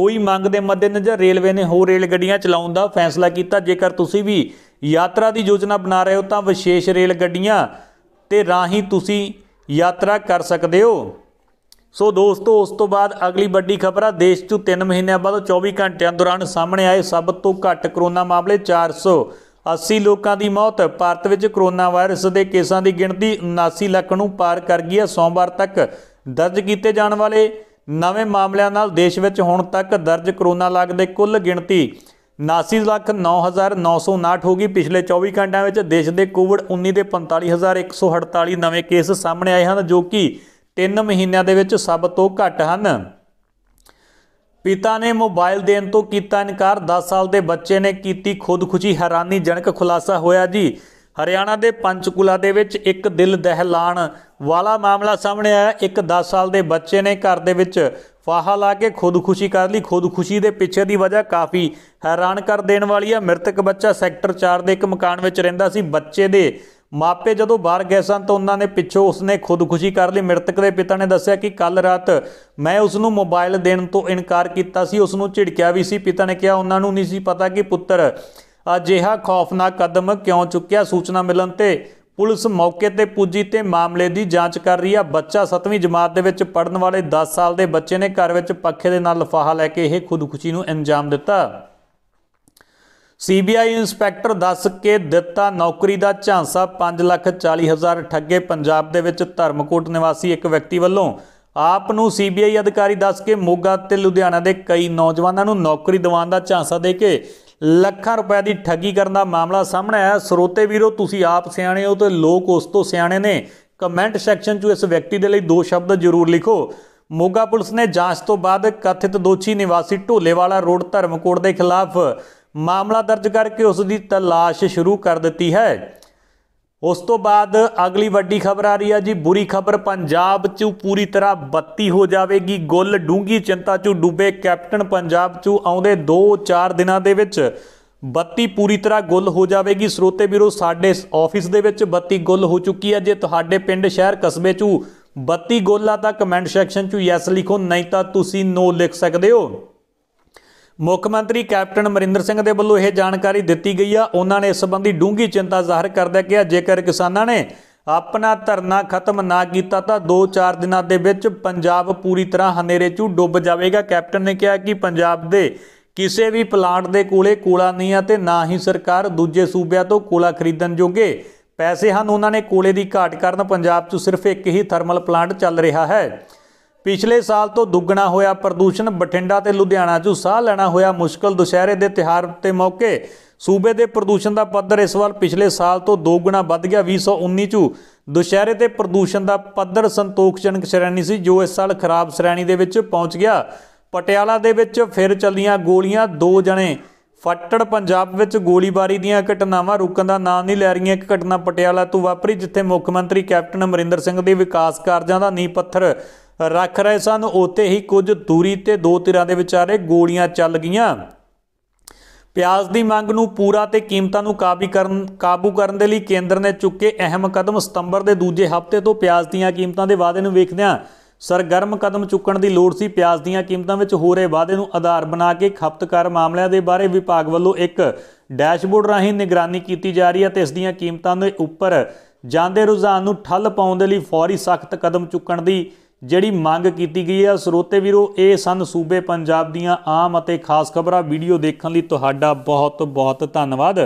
ਹੋਈ ਮੰਗ ਦੇ ਮੱਦੇਨਜ਼ਰ ਰੇਲਵੇ ਨੇ ਹੋਰ ਰੇਲ ਗੱਡੀਆਂ ਚਲਾਉਣ ਦਾ ਫੈਸਲਾ ਕੀਤਾ ਜੇਕਰ ਤੁਸੀਂ ਵੀ ਯਾਤਰਾ ਦੀ ਯੋਜਨਾ ਬਣਾ ਰਹੇ ਹੋ ਤਾਂ ਵਿਸ਼ੇਸ਼ ਰੇਲ ਗੱਡੀਆਂ ਤੇ ਰਾਹੀਂ ਤੁਸੀਂ ਯਾਤਰਾ ਕਰ ਸਕਦੇ ਹੋ ਸੋ ਦੋਸਤੋ ਉਸ ਤੋਂ ਬਾਅਦ ਅਗਲੀ ਵੱਡੀ ਖਬਰ ਆ ਦੇਸ਼ 'ਚ 3 ਮਹੀਨਿਆਂ ਬਾਅਦ 24 ਘੰਟਿਆਂ ਦੌਰਾਨ ਸਾਹਮਣੇ ਆਏ ਸਭ ਤੋਂ ਘੱਟ ਕਰੋਨਾ ਮਾਮਲੇ 480 ਲੋਕਾਂ ਦੀ ਮੌਤ ਭਾਰਤ ਵਿੱਚ ਕਰੋਨਾ ਵਾਇਰਸ ਦੇ ਕੇਸਾਂ ਦੀ ਗਿਣਤੀ 79 ਲੱਖ ਨੂੰ ਪਾਰ ਕਰ ਗਈ ਹੈ ਸੋਮਵਾਰ ਤੱਕ ਦਰਜ ਕੀਤੇ ਜਾਣ ਵਾਲੇ ਨਵੇਂ ਮਾਮਲਿਆਂ ਨਾਲ ਦੇਸ਼ ਵਿੱਚ ਹੁਣ ਤੱਕ ਦਰਜ ਕਰੋਨਾ ਲੱਗਦੇ ਕੁੱਲ ਗਿਣਤੀ 79 ਲੱਖ 9959 ਹੋ ਗਈ ਪਿਛਲੇ 24 ਘੰਟਿਆਂ ਵਿੱਚ ਦੇਸ਼ ਦੇ ਕੋਵਿਡ-19 ਦੇ 45148 ਨਵੇਂ ਕੇਸ ਸਾਹਮਣੇ ਆਏ ਹਨ ਜੋ ਕਿ 3 ਮਹੀਨਿਆਂ ਦੇ ਵਿੱਚ ਸਭ ਤੋਂ ਘੱਟ ਹਨ ਪਿਤਾ ਨੇ ਮੋਬਾਈਲ ਦੇਣ ਤੋਂ ਕੀਤਾ ਇਨਕਾਰ 10 ਸਾਲ ਦੇ ਬੱਚੇ ਨੇ ਕੀਤੀ ਖੁਦਕੁਸ਼ੀ ਹੈਰਾਨੀਜਨਕ ਖੁਲਾਸਾ ਹੋਇਆ ਜੀ ਹਰਿਆਣਾ ਦੇ ਪੰਚਕੁਲਾ ਦੇ ਵਿੱਚ ਇੱਕ ਦਿਲ ਦਹਿਲਾਣ ਵਾਲਾ ਮਾਮਲਾ ਸਾਹਮਣੇ ਆਇਆ ਇੱਕ 10 ਸਾਲ ਦੇ ਬੱਚੇ ਨੇ ਘਰ ਦੇ ਵਿੱਚ ਫਾਹਾ ਲਾ ਕੇ ਖੁਦਕੁਸ਼ੀ ਕਰ ਲਈ ਖੁਦਕੁਸ਼ੀ ਦੇ ਪਿੱਛੇ ਦੀ ਵਜ੍ਹਾ ਕਾਫੀ ਹੈਰਾਨ ਕਰ ਦੇਣ ਵਾਲੀ ਹੈ ਮ੍ਰਿਤਕ ਬੱਚਾ ਸੈਕਟਰ 4 ਦੇ ਇੱਕ ਮਕਾਨ ਵਿੱਚ ਰਹਿੰਦਾ ਸੀ ਬੱਚੇ ਦੇ ਮਾਪੇ ਜਦੋਂ ਬਾਹਰ ਗਏ ਸਨ ਤਾਂ ਉਹਨਾਂ ਨੇ ਪਿੱਛੋਂ ਉਸਨੇ ਖੁਦਕੁਸ਼ੀ ਕਰ ਲਈ ਮ੍ਰਿਤਕ ਦੇ ਪਿਤਾ ਨੇ ਦੱਸਿਆ ਕਿ ਕੱਲ ਰਾਤ ਮੈਂ ਉਸ ਨੂੰ ਮੋਬਾਈਲ ਦੇਣ ਤੋਂ ਇਨਕਾਰ ਕੀਤਾ ਸੀ ਉਸ ਨੂੰ ਝਿੜਕਿਆ ਵੀ ਸੀ ਪਿਤਾ ਨੇ ਕਿਹਾ ਉਹਨਾਂ ਨੂੰ ਨਹੀਂ ਸੀ ਪਤਾ ਕਿ ਪੁੱਤਰ ਅਜਿਹਾ ਖੌਫਨਾਕ ਕਦਮ ਕਿਉਂ ਚੁੱਕਿਆ ਸੂਚਨਾ ਮਿਲਣ ਤੇ ਪੁਲਿਸ ਮੌਕੇ ਤੇ ਪੁੱਜੀ ਤੇ ਮਾਮਲੇ ਦੀ ਜਾਂਚ ਕਰ ਰਹੀ ਆ ਬੱਚਾ 7ਵੀਂ ਜਮਾਤ ਦੇ ਵਿੱਚ ਪੜਨ ਵਾਲੇ 10 ਸਾਲ ਦੇ ਬੱਚੇ ਨੇ ਘਰ ਵਿੱਚ ਪੱਖੇ ਦੇ ਨਾਲ ਲਫਾਹਾ ਲੈ ਕੇ ਇਹ ਖੁਦਕੁਸ਼ੀ ਨੂੰ ਅੰਜਾਮ ਦਿੱਤਾ ਸੀਬੀਆਈ ਇੰਸਪੈਕਟਰ ਦੱਸ ਕੇ ਦਿੱਤਾ ਨੌਕਰੀ ਦਾ ਝਾਂਸਾ 5 ਲੱਖ 40 ਹਜ਼ਾਰ ਠੱਗੇ ਪੰਜਾਬ ਦੇ ਵਿੱਚ ਧਰਮਕੋਟ ਨਿਵਾਸੀ ਇੱਕ ਵਿਅਕਤੀ ਵੱਲੋਂ ਆਪ ਨੂੰ ਸੀਬੀਆਈ ਅਧਿਕਾਰੀ ਦੱਸ ਕੇ ਮੋਗਾ ਤੇ ਲੁਧਿਆਣਾ ਦੇ ਕਈ ਨੌਜਵਾਨਾਂ ਨੂੰ ਨੌਕਰੀ ਦਿਵਾਉਣ ਦਾ ਝਾਂਸਾ ਦੇ ਕੇ ਲੱਖਾਂ ਰੁਪਏ ਦੀ ਠੱਗੀ ਕਰਨ ਦਾ ਮਾਮਲਾ ਸਾਹਮਣੇ ਆਇਆ ਸਰੋਤੇ ਵੀਰੋ ਤੁਸੀਂ ਆਪ ਸਿਆਣੇ ਹੋ ਤੇ ਲੋਕ ਉਸ ਤੋਂ ਸਿਆਣੇ ਨੇ ਕਮੈਂਟ ਸੈਕਸ਼ਨ 'ਚ ਇਸ ਵਿਅਕਤੀ ਦੇ ਲਈ ਦੋ ਸ਼ਬਦ ਜ਼ਰੂਰ ਲਿਖੋ ਮੋਗਾ ਪੁਲਿਸ ਨੇ ਜਾਂਚ ਤੋਂ ਬਾਅਦ ਕਥਿਤ ਦੋਸ਼ੀ ਨਿਵਾਸੀ ਢੋਲੇਵਾਲਾ ਰੋਡ ਧਰਮਕੋਟ ਦੇ ਖਿਲਾਫ ਮਾਮਲਾ ਦਰਜ ਕਰਕੇ ਉਸ ਦੀ ਤਲਾਸ਼ ਸ਼ੁਰੂ ਕਰ ਦਿੱਤੀ ਹੈ ਉਸ ਤੋਂ ਬਾਅਦ ਅਗਲੀ ਵੱਡੀ ਖਬਰ ਆ ਰਹੀ ਹੈ ਜੀ ਬੁਰੀ ਖਬਰ ਪੰਜਾਬ 'ਚ ਪੂਰੀ ਤਰ੍ਹਾਂ ਬੱਤੀ ਹੋ ਜਾਵੇਗੀ ਗੁੱਲ ਡੂੰਗੀ ਚਿੰਤਾ 'ਚ ਡੁੱਬੇ ਕੈਪਟਨ ਪੰਜਾਬ 'ਚ ਆਉਂਦੇ 2-4 ਦਿਨਾਂ ਦੇ ਵਿੱਚ ਬੱਤੀ ਪੂਰੀ ਤਰ੍ਹਾਂ ਗੁੱਲ ਹੋ ਜਾਵੇਗੀ ਸਰੋਤੇ ਵੀਰੋ ਸਾਡੇ ਆਫਿਸ ਦੇ ਵਿੱਚ ਬੱਤੀ ਗੁੱਲ ਹੋ ਚੁੱਕੀ ਹੈ ਜੇ ਤੁਹਾਡੇ ਪਿੰਡ ਸ਼ਹਿਰ ਕਸਬੇ 'ਚ ਬੱਤੀ ਗੁੱਲ ਆ ਤਾਂ ਕਮੈਂਟ ਸੈਕਸ਼ਨ 'ਚ ਯੈਸ ਲਿਖੋ ਨਹੀਂ ਤਾਂ ਤੁਸੀਂ ਨੋ ਲਿਖ ਸਕਦੇ ਹੋ ਮੁੱਖ ਮੰਤਰੀ ਕੈਪਟਨ ਅਮਰਿੰਦਰ ਸਿੰਘ ਦੇ ਵੱਲੋਂ ਇਹ ਜਾਣਕਾਰੀ ਦਿੱਤੀ ਗਈ ਆ ਉਹਨਾਂ ਨੇ ਇਸ ਸੰਬੰਧੀ ਡੂੰਗੀ ਚਿੰਤਾ ਜ਼ਾਹਰ ਕਰਦਿਆਂ ਕਿਹਾ ਜੇਕਰ ਕਿਸਾਨਾਂ ਨੇ ਆਪਣਾ ਧਰਨਾ ਖਤਮ ਨਾ ਕੀਤਾ ਤਾਂ 2-4 ਦਿਨਾਂ ਦੇ ਵਿੱਚ ਪੰਜਾਬ ਪੂਰੀ ਤਰ੍ਹਾਂ ਹਨੇਰੇ 'ਚ ਡੁੱਬ ਜਾਵੇਗਾ ਕੈਪਟਨ ਨੇ ਕਿਹਾ ਕਿ ਪੰਜਾਬ ਦੇ ਕਿਸੇ ਵੀ ਪਲਾਂਟ ਦੇ ਕੋਲੇ ਕੋਲਾ ਨਹੀਂ ਆ ਤੇ ਨਾ ਹੀ ਸਰਕਾਰ ਦੂਜੇ ਸੂਬਿਆਂ ਤੋਂ ਕੋਲਾ ਖਰੀਦਣ ਜੋਗੇ ਪੈਸੇ ਹਨ ਉਹਨਾਂ ਨੇ ਕੋਲੇ ਦੀ ਘਾਟ ਕਾਰਨ ਪੰਜਾਬ 'ਚ ਸਿਰਫ ਇੱਕ ਹੀ ਥਰਮਲ ਪਲਾਂਟ ਚੱਲ ਰਿਹਾ ਹੈ ਪਿਛਲੇ ਸਾਲ ਤੋਂ ਦੁੱਗਣਾ ਹੋਇਆ ਪ੍ਰਦੂਸ਼ਣ ਬਠਿੰਡਾ ਤੇ ਲੁਧਿਆਣਾ 'ਚ ਸਾਹ ਲੈਣਾ ਹੋਇਆ ਮੁਸ਼ਕਲ ਦੁਸ਼ਹਿਰੇ ਦੇ ਤਿਹਾਰ ਤੇ ਮੌਕੇ ਸੂਬੇ ਦੇ ਪ੍ਰਦੂਸ਼ਣ ਦਾ ਪੱਧਰ ਇਸ ਵਾਰ ਪਿਛਲੇ ਸਾਲ ਤੋਂ ਦੋ ਗੁਣਾ ਵੱਧ ਗਿਆ 2019 ਚ ਦੁਸ਼ਹਿਰੇ ਤੇ ਪ੍ਰਦੂਸ਼ਣ ਦਾ ਪੱਧਰ ਸੰਤੋਖਜਨਕ ਸ਼੍ਰੇਣੀ ਸੀ ਜੋ ਇਸ ਸਾਲ ਖਰਾਬ ਸ਼੍ਰੇਣੀ ਦੇ ਵਿੱਚ ਪਹੁੰਚ ਗਿਆ ਪਟਿਆਲਾ ਦੇ ਵਿੱਚ ਫਿਰ ਚੱਲੀਆਂ ਗੋਲੀਆਂ ਦੋ ਜਣੇ ਫੱਟੜ ਪੰਜਾਬ ਵਿੱਚ ਗੋਲੀਬਾਰੀ ਦੀਆਂ ਘਟਨਾਵਾਂ ਰੁਕਣ ਦਾ ਨਾਂ ਨਹੀਂ ਲੈ ਰਹੀਆਂ ਇੱਕ ਘਟਨਾ ਪਟਿਆਲਾ ਤੋਂ ਵਾਪਰੀ ਜਿੱਥੇ ਮੁੱਖ ਮੰਤਰੀ ਕੈਪਟਨ ਅਮਰਿੰਦਰ ਸਿੰਘ ਦੇ ਵਿਕਾਸ ਕਾਰਜਾਂ ਦਾ ਨੀਂਹ ਪੱਥਰ ਰੱਖ ਰਹੇ ਸਨ ਉਤੇ ਹੀ ਕੁਝ ਦੂਰੀ ਤੇ ਦੋ ਤਿਰਾਂ ਦੇ ਵਿਚਾਰੇ ਗੋਲੀਆਂ ਚੱਲ ਗਈਆਂ ਪਿਆਜ਼ ਦੀ ਮੰਗ ਨੂੰ ਪੂਰਾ ਤੇ ਕੀਮਤਾਂ ਨੂੰ ਕਾਬੂ ਕਰਨ ਕਾਬੂ ਕਰਨ ਦੇ ਲਈ ਕੇਂਦਰ ਨੇ ਚੁੱਕੇ ਅਹਿਮ ਕਦਮ ਸਤੰਬਰ ਦੇ ਦੂਜੇ ਹਫ਼ਤੇ ਤੋਂ ਪਿਆਜ਼ ਦੀਆਂ ਕੀਮਤਾਂ ਦੇ ਵਾਅਦੇ ਨੂੰ ਵੇਖਦਿਆਂ ਸਰਗਰਮ ਕਦਮ ਚੁੱਕਣ ਦੀ ਲੋੜ ਸੀ ਪਿਆਜ਼ ਦੀਆਂ ਕੀਮਤਾਂ ਵਿੱਚ ਹੋ ਰਹੇ ਵਾਅਦੇ ਨੂੰ ਆਧਾਰ ਬਣਾ ਕੇ ਖਪਤਕਾਰ ਮਾਮਲਿਆਂ ਦੇ ਬਾਰੇ ਵਿਭਾਗ ਵੱਲੋਂ ਇੱਕ ਡੈਸ਼ਬੋਰਡ ਰਾਹੀਂ ਨਿਗਰਾਨੀ ਕੀਤੀ ਜਾ ਰਹੀ ਹੈ ਤੇ ਇਸ ਦੀਆਂ ਕੀਮਤਾਂ ਦੇ ਉੱਪਰ ਜਾਂਦੇ ਰੁਝਾਨ ਨੂੰ ਠੱਲ ਪਾਉਣ ਦੇ ਲਈ ਫੌਰੀ ਸਖਤ ਕਦਮ ਚੁੱਕਣ ਦੀ ਜਿਹੜੀ ਮੰਗ ਕੀਤੀ ਗਈ ਆ ਸਰੋਤੇ ਵੀਰੋ ਇਹ ਸੰਨ ਸੂਬੇ ਪੰਜਾਬ ਦੀਆਂ ਆਮ ਅਤੇ ਖਾਸ ਖਬਰਾਂ ਵੀਡੀਓ ਦੇਖਣ ਲਈ ਤੁਹਾਡਾ ਬਹੁਤ ਬਹੁਤ ਧੰਨਵਾਦ